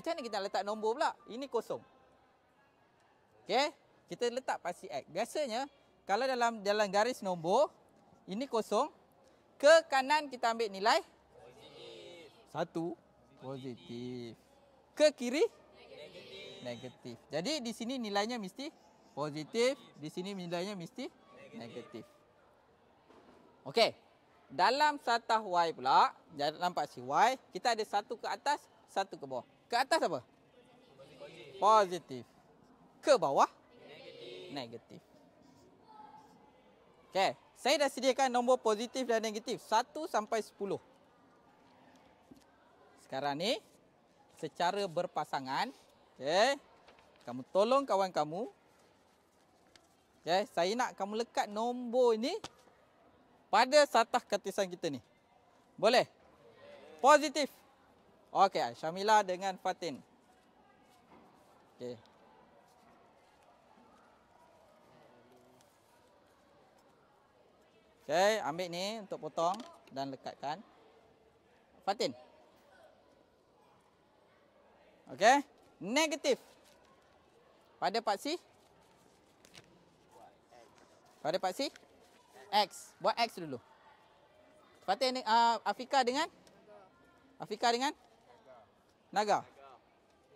Macam mana kita nak letak nombor pula? Ini kosong. Okey, kita letak pasti X. Biasanya kalau dalam dalam garis nombor ini kosong, ke kanan kita ambil nilai positif. Satu positif. Ke kiri negatif. negatif. Jadi di sini nilainya mesti positif, di sini nilainya mesti negatif. negatif. Okey. Dalam satah Y pula, jangan nampak si Y, kita ada satu ke atas, satu ke bawah. Ke atas apa? Positif. Ke bawah? Negatif. Okey, saya dah sediakan nombor positif dan negatif satu sampai sepuluh. Sekarang ni secara berpasangan, Okay, Kamu tolong kawan kamu. Okay, saya nak kamu lekat nombor ini pada satah kartisan kita ni. Boleh? Positif. Okey, Syamila dengan Fatin. Okey. Okey, ambil ni untuk potong dan lekatkan. Fatin. Okey, negatif. Pada Pak C. Pada Pak C. X. Buat X dulu. Fatin, uh, Afika dengan? Afika dengan? Naga.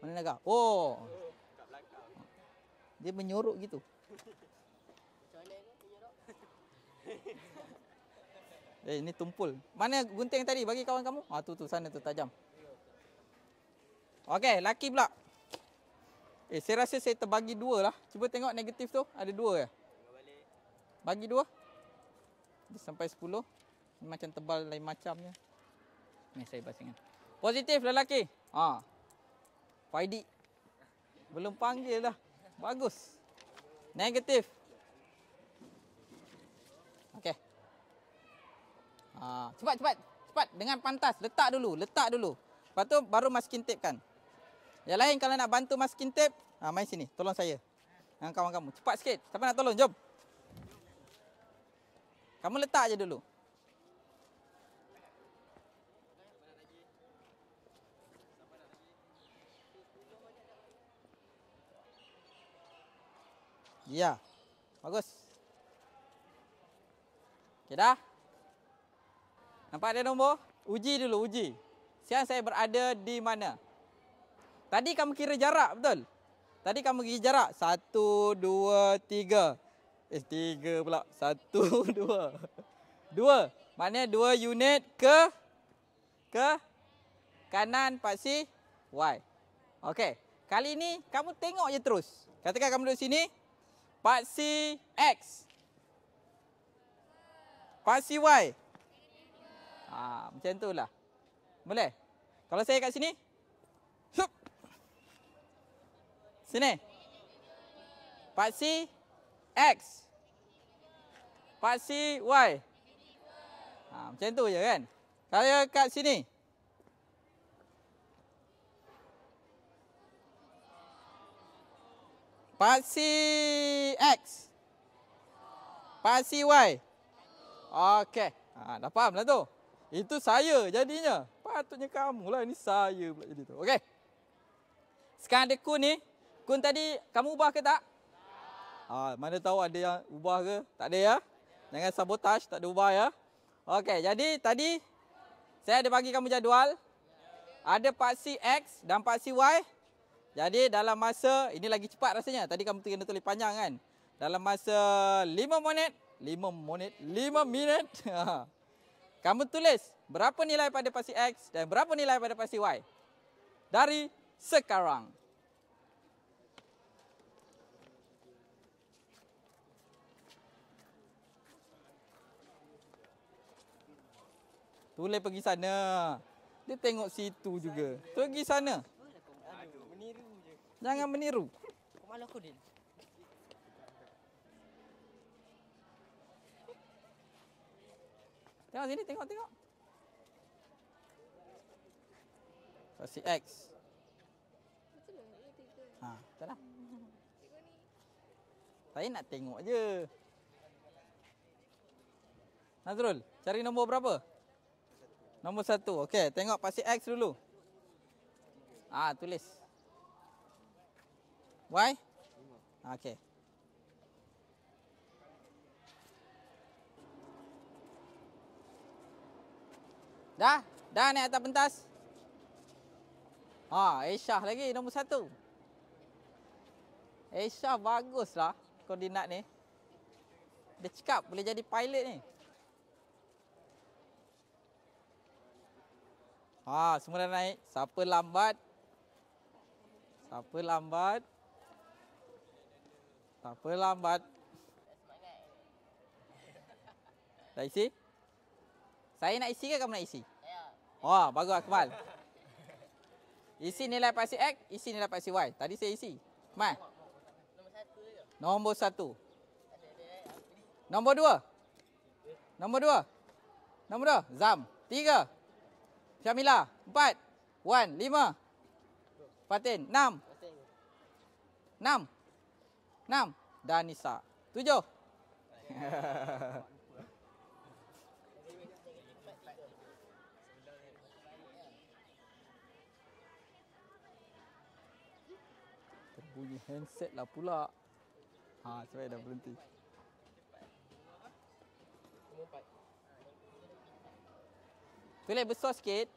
Mana naga? Oh. Dia menyorok gitu. Eh, ini tumpul. Mana gunting tadi bagi kawan kamu? Ah, tu tu sana tu tajam. Okey, laki pula. Eh, saya rasa saya terbagi dua lah. Cuba tengok negatif tu. Ada dua ke? Ya? Bagi dua. Dia sampai sepuluh. Ini macam tebal lain macamnya. Ni saya pasangkan. Positif lelaki. Ha. Faidi. Belum panggil dah. Bagus. Negatif. Okey. Ha, cepat cepat. Cepat dengan pantas. Letak dulu, letak dulu. Lepas tu baru masking tape kan. Yang lain kalau nak bantu masking tape, ha, main sini. Tolong saya. Dengan kawan kamu. Cepat sikit. Siapa nak tolong? Jom. Kamu letak aja dulu. Ya. Bagus. Okey dah. Nampak dia nombor? Uji dulu, uji. Sekarang saya berada di mana? Tadi kamu kira jarak, betul? Tadi kamu kira jarak. Satu, dua, tiga. Eh, tiga pula. Satu, dua. Dua. Maknanya dua unit ke? Ke? Kanan, paksi, Y. Okey. Kali ini, kamu tengok je terus. Katakan kamu duduk sini. Paksi X. Paksi Y. Ha, macam tu lah. Boleh? Kalau saya kat sini. Hup. Sini. Paksi X. Paksi Y. Ha, macam tu je kan? Saya kat sini. Pasi X. Pasi Y. Okey. Ha, dah faham lah tu. Itu saya jadinya. Patutnya kamu lah. Ini saya pula jadi tu. Okey. Sekarang ada kun ni. Kun tadi kamu ubah ke tak? Ha, mana tahu ada yang ubah ke? Tak ada ya? Jangan sabotaj Tak ada ubah ya? Okey. Jadi tadi saya ada bagi kamu jadual. Ada paksi X dan paksi Y. Jadi dalam masa ini lagi cepat rasanya. Tadi kamu tu kena tulis panjang kan. Dalam masa 5 minit, 5 minit, 5 minit. kamu tulis berapa nilai pada pasi x dan berapa nilai pada pasi y. Dari sekarang. Tulis pergi sana. Dia tengok situ juga. Tulis pergi sana. Jangan meniru. Malu aku din. Tengok sini, tengok, tengok. Pasti X. Ha, tak lah. Saya nak tengok je. Nazrul, cari nombor berapa? Nombor satu. Okey, tengok pasti X dulu. Ah, tulis. Why? Okay. Dah? Dah naik atas pentas? Ah, Aisyah lagi nombor satu. Aisyah baguslah koordinat ni. Dia cakap boleh jadi pilot ni. Ah, ha, semua dah naik. Siapa lambat? Siapa lambat? Tak apa lambat. Dah isi? Saya nak isi ke kamu nak isi? Ya. Wah, bagus Akmal. Isi nilai pasti X, isi nilai pasti Y. Tadi saya isi. Kemal. Nombor satu. Nombor dua. Nombor dua. Nombor dua. Zam. Tiga. Syamila. Empat. One. Lima. Fatin. Enam. Enam. 6 dan Nisa 7 Terbunyi handset lah pula Ha, sebab dah berhenti Tulis besar sikit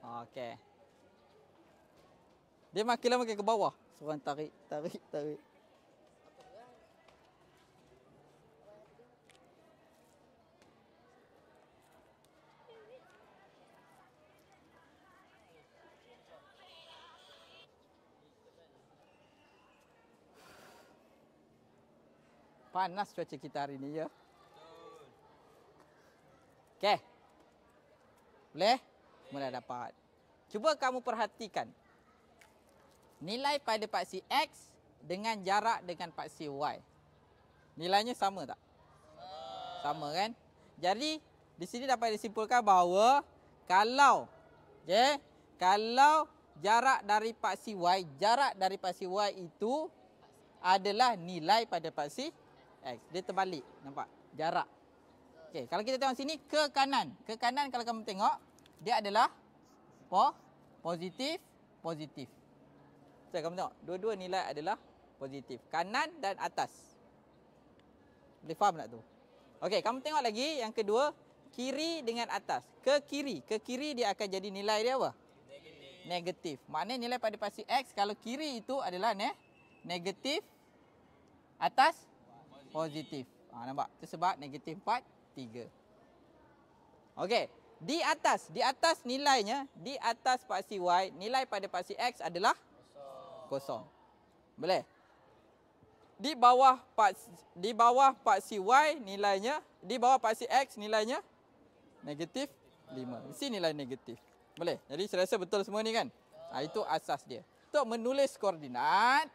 Okay dia makin lama ke bawah. Seorang tarik, tarik, tarik. Panas cuaca kita hari ini ya. Okey. Boleh? Mula dapat. Cuba kamu perhatikan nilai pada paksi X dengan jarak dengan paksi Y. Nilainya sama tak? Sama kan? Jadi di sini dapat disimpulkan bahawa kalau okay, kalau jarak dari paksi Y, jarak dari paksi Y itu adalah nilai pada paksi X. Dia terbalik. Nampak? Jarak. Okay, kalau kita tengok sini ke kanan. Ke kanan kalau kamu tengok dia adalah po positif positif. So, kamu tengok, dua-dua nilai adalah positif. Kanan dan atas. Boleh faham tak tu? Okey, kamu tengok lagi yang kedua. Kiri dengan atas. Ke kiri. Ke kiri dia akan jadi nilai dia apa? Negatif. Maknanya nilai pada pasti X kalau kiri itu adalah ne? negatif atas positif. Ha, nampak? Itu sebab negatif 4, 3. Okey. Di atas. Di atas nilainya. Di atas paksi Y. Nilai pada paksi X adalah? kosong. Boleh? Di bawah part di bawah paksi Y nilainya, di bawah paksi X nilainya negatif 5. Si nilai negatif. Boleh? Jadi saya rasa betul semua ni kan? Ha, itu asas dia. Untuk menulis koordinat,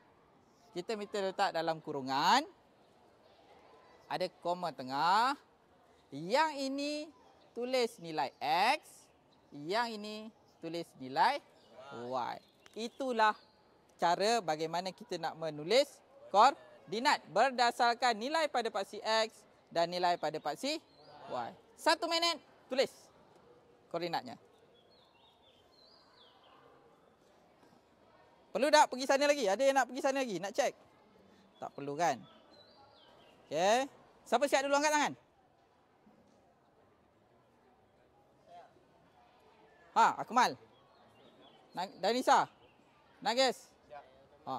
kita minta letak dalam kurungan. Ada koma tengah. Yang ini tulis nilai X. Yang ini tulis nilai Y. Itulah cara bagaimana kita nak menulis koordinat berdasarkan nilai pada paksi X dan nilai pada paksi Y. Satu minit, tulis koordinatnya. Perlu tak pergi sana lagi? Ada yang nak pergi sana lagi? Nak cek? Tak perlu kan? Okay. Siapa siap dulu angkat tangan? Ha, Akmal. Danisa. Nagis. Nagis. Ha.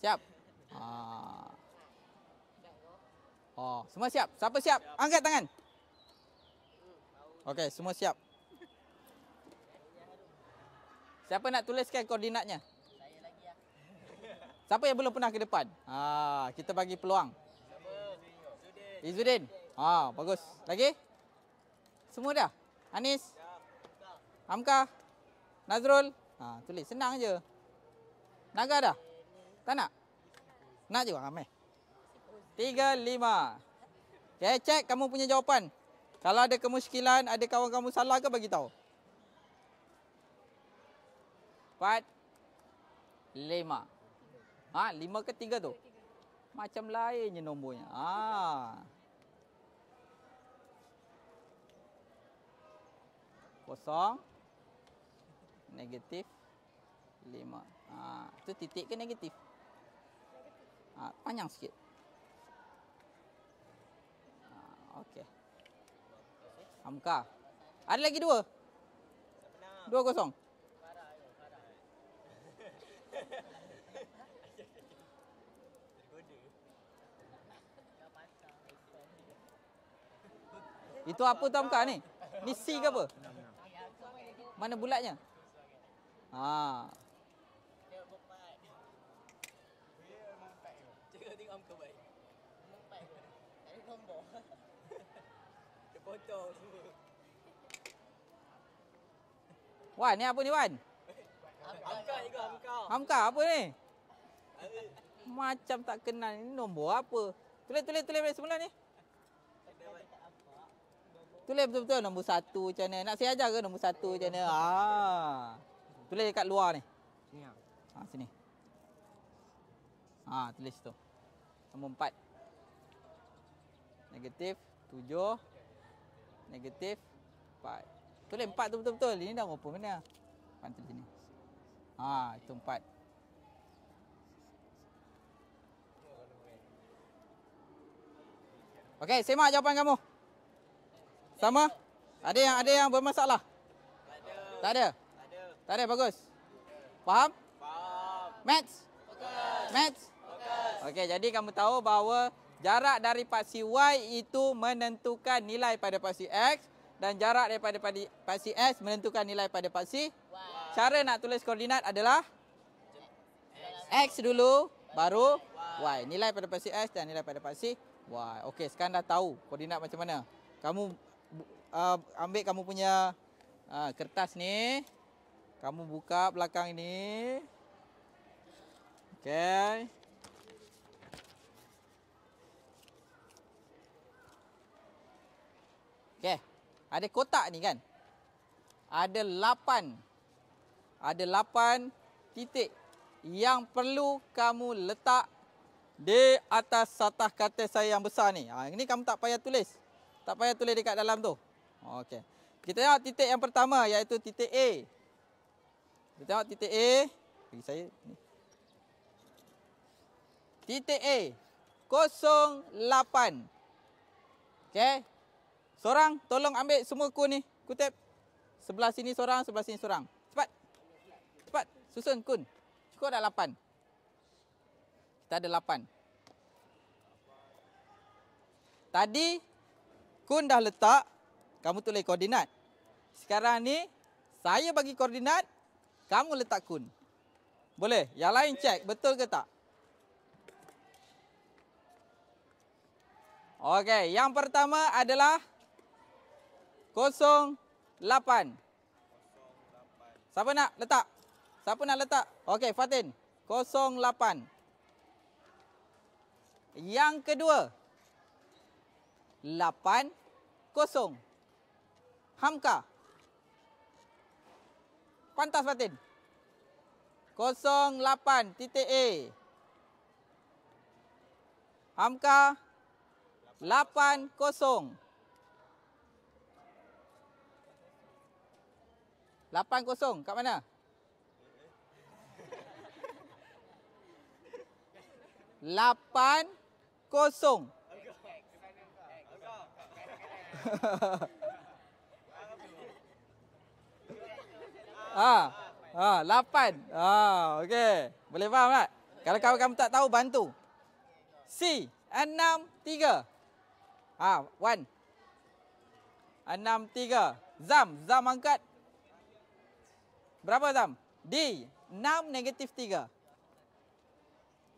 Siap. Oh, Semua siap. Siapa siap? Angkat tangan. Okey, semua siap. Siapa nak tuliskan koordinatnya? Siapa yang belum pernah ke depan? Ha, kita bagi peluang. Izudin. Ha, bagus. Lagi? Semua dah? Anis? Amka. Nazrul. Ha, tulis senang aje. Naga dah. Tak nak? Nak juga ramai. Tiga, lima. Okay, cek kamu punya jawapan. Kalau ada kemuskilan, ada kawan kamu salah ke bagi tahu. Empat. Lima. Ha, lima ke tiga tu? Macam lain je nombornya. Ha. Kosong negatif 5. Ha, tu titik ke negatif? Ha, panjang sikit. Ha, Okey. Hamka. Ada lagi dua? Dua kosong. Itu apa tu Hamka ni? Ni C ke apa? Mana bulatnya? Ha. Dia Wan, ni apa ni Wan? Hamka juga Hamka. Hamka apa ni? Macam tak kenal ni nombor apa? Tulis tulis tulis balik semula ni. Tulis betul-betul nombor satu macam ni. Nak saya ajar ke nombor satu macam ni? Ah. Tulis kat luar ni. ah. Ha, sini. Ha, tulis tu. Nombor empat. Negatif tujuh. Negatif empat. Tulis empat tu betul-betul. Ini dah berapa mana? Empat tulis sini. Ha, itu empat. Okey, sama jawapan kamu. Sama? Ada yang ada yang bermasalah? Tak ada. Tak ada. Tak ada bagus. Faham? Faham. Maths. Fokus. Maths. Fokus. Okey, jadi kamu tahu bahawa jarak dari paksi Y itu menentukan nilai pada paksi X dan jarak daripada paksi S menentukan nilai pada paksi Y. Cara nak tulis koordinat adalah X, dulu baru y. y. Nilai pada paksi X dan nilai pada paksi Y. Okey, sekarang dah tahu koordinat macam mana. Kamu uh, ambil kamu punya uh, kertas ni. Kamu buka belakang ini. Okey. Okay. Ada kotak ni kan? Ada lapan. Ada lapan titik yang perlu kamu letak di atas satah kata saya yang besar ni. Ha ini kamu tak payah tulis. Tak payah tulis dekat dalam tu. Okey. Kita tengok titik yang pertama iaitu titik A. Kita tengok titik A bagi saya ni. Titik A 08. Okey. Seorang tolong ambil semua kun ni. Kutip. Sebelah sini seorang, sebelah sini seorang. Cepat. Cepat susun kun. Cukup ada 8. Kita ada 8. Tadi kun dah letak, kamu tulis koordinat. Sekarang ni saya bagi koordinat, kamu letak kun. Boleh? Yang lain cek betul ke tak? Okey, yang pertama adalah 08. Siapa nak letak? Siapa nak letak? Okey, Fatin. 08. Yang kedua 80. Hamka pantas Fatin. 08 titik A. Hamka 8 kosong. 8 kosong kat mana? 8 kosong. Ha. Ha, lapan, Ha, okey. Boleh faham tak? Kalau kau kamu tak tahu bantu. C, enam tiga, Ha, 1. enam tiga, Zam, Zam angkat. Berapa Zam? D, enam negatif tiga,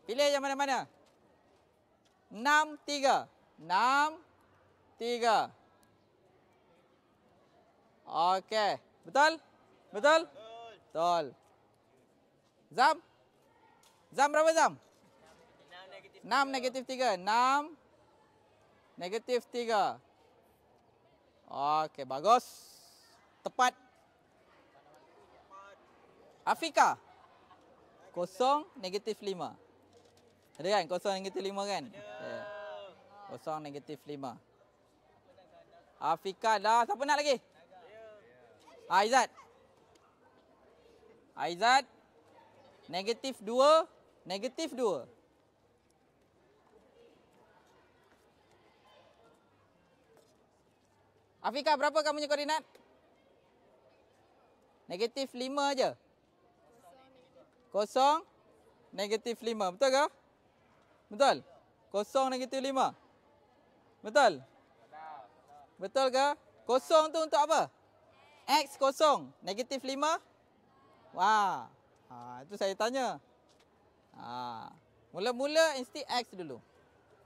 Pilih yang mana-mana. Enam tiga, enam tiga, Okey, betul? Betul? Betul. Zam? Zam berapa Zam? 6 negatif 3. 6 negatif 3. Okey, bagus. Tepat. Afika. Kosong negatif 5. Ada kan? Kosong negatif 5 kan? Yeah. Kosong negatif 5. Afika dah. Siapa nak lagi? Aizat. Ah, Aizat. Negatif 2. Negatif 2. Afika berapa kamu punya koordinat? Negatif 5 aja. Kosong negatif 5. Betul ke? Betul. Kosong negatif 5. Betul. Betul ke? Kosong tu untuk apa? X kosong negatif 5. Wah. Ha, itu saya tanya. Ha. Mula-mula instik X dulu.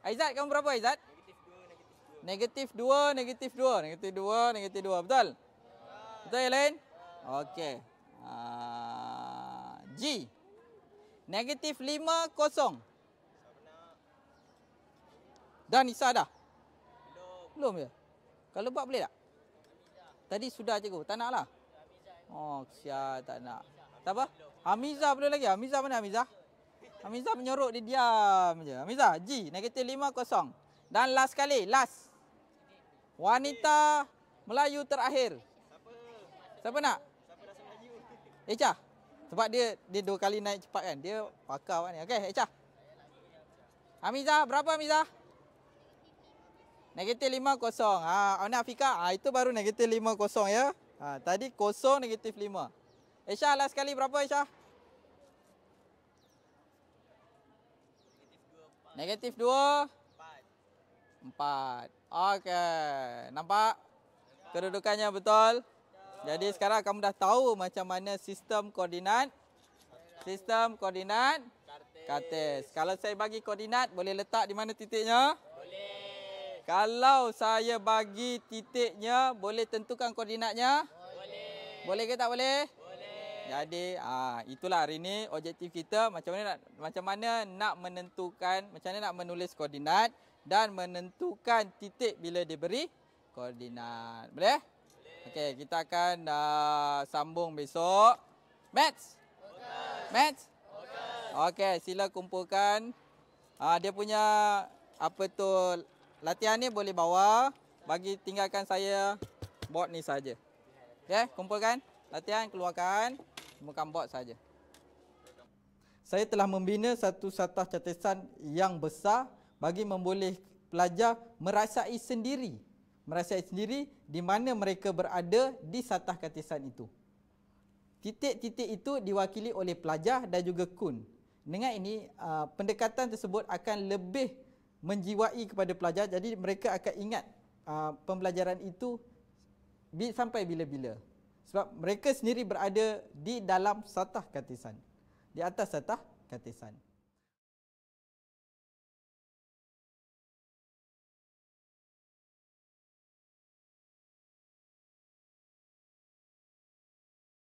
Aizat, kamu berapa Aizat? Negatif 2, negatif 2. Negatif 2, negatif 2. Betul? Ya. Betul, Elaine? Ya. Okey. Uh, G. Negatif 5, kosong. Dan Isa dah? Belum. Belum ya? Kalau buat boleh tak? Tadi sudah cikgu. Tak nak lah. Oh, kesian tak nak. Tak apa? Hamiza belum lagi. Hamiza mana Hamiza? Hamiza menyorok dia diam je. Hamiza, G, negatif lima kosong. Dan last kali, last. Wanita Melayu terakhir. Siapa nak? Echa. Sebab dia dia dua kali naik cepat kan. Dia pakar awak ni. Okey, Echa. Hamiza, berapa Hamiza? Negatif lima kosong. Ha, Afika. Ha, itu baru negatif lima kosong ya. Ha, tadi kosong negatif lima. Aisyah last sekali berapa Aisyah? Negatif dua. Empat. Empat. Okey. Nampak? Kedudukannya betul. Jadi sekarang kamu dah tahu macam mana sistem koordinat. Sistem koordinat. Kartes. Kalau saya bagi koordinat boleh letak di mana titiknya? Kartes. Kalau saya bagi titiknya, boleh tentukan koordinatnya? Boleh. Boleh ke tak boleh? Boleh. Jadi ah itulah hari ini objektif kita macam mana nak macam mana nak menentukan macam mana nak menulis koordinat dan menentukan titik bila diberi koordinat. Boleh? Boleh. Okey, kita akan uh, sambung besok. Maths. Fokus. Maths. Okey, sila kumpulkan ah uh, dia punya apa tu latihan ni boleh bawa bagi tinggalkan saya bot ni saja. Okey, kumpulkan latihan keluarkan gunakan bot saja. Saya telah membina satu satah catatan yang besar bagi memboleh pelajar merasai sendiri, merasai sendiri di mana mereka berada di satah catatan itu. Titik-titik itu diwakili oleh pelajar dan juga kun. Dengan ini, ah, pendekatan tersebut akan lebih menjiwai kepada pelajar jadi mereka akan ingat uh, pembelajaran itu bi- sampai bila-bila sebab mereka sendiri berada di dalam satah katisan di atas satah katisan